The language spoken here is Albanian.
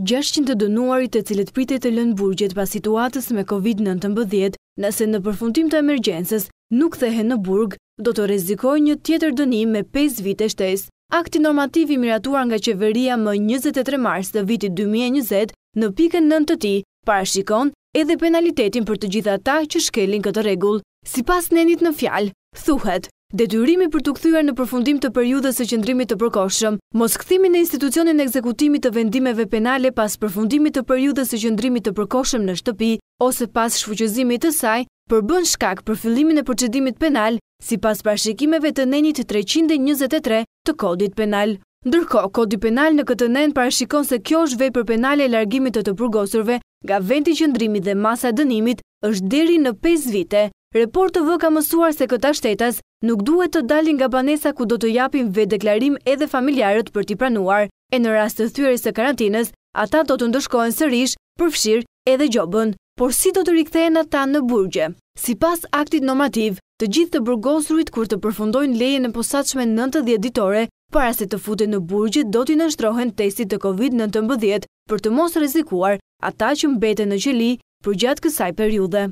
600 të dënuarit të cilët pritej të lënë burgjet pas situatës me COVID-19, nëse në përfundim të emergjensës nuk thehe në burg, do të rezikoj një tjetër dënim me 5 vite shtes. Akti normativ i miratuar nga qeveria më 23 mars të vitit 2020 në pikën nën të ti, parashikon edhe penalitetin për të gjitha ta që shkelin këtë regull. Si pas nenit në fjal, thuhet, detyrimi për të këthyar në përfundim të periudës e qëndrimit të përkoshëm, mos këthimi në institucionin e ekzekutimit të vendimeve penale pas përfundimit të periudës e qëndrimit të përkoshëm në shtëpi, ose pas shfuqëzimit të saj, përbën shkak për fillimin e përqedimit penal, si pas prashikimeve të nenit 323 të kodit penal. Ndërko, kodit penal në këtë nen parashikon se kjo është vej për penale e largimit të të përgosurve, ga vendi qëndrimit dhe masa dënimit është deri në 5 vite. Report të vë ka mësuar se këta shtetas nuk duhet të dalin nga banesa ku do të japim vetë deklarim edhe familjarët për t'i pranuar, e në rast të thyrës e karantinës, ata do të ndëshkojnë sërish, përfshirë edhe gjobën, por si do të rikthejnë ata në burgje. Si pas aktit normativ, të gjithë të burgosruit kur të përfundojnë leje në posatshme 90 ditore, para se të fute në burgje do t'i nështrohen testit të COVID-19 për të mos rezikuar ata që mbeten në qeli për gjatë kësaj periude.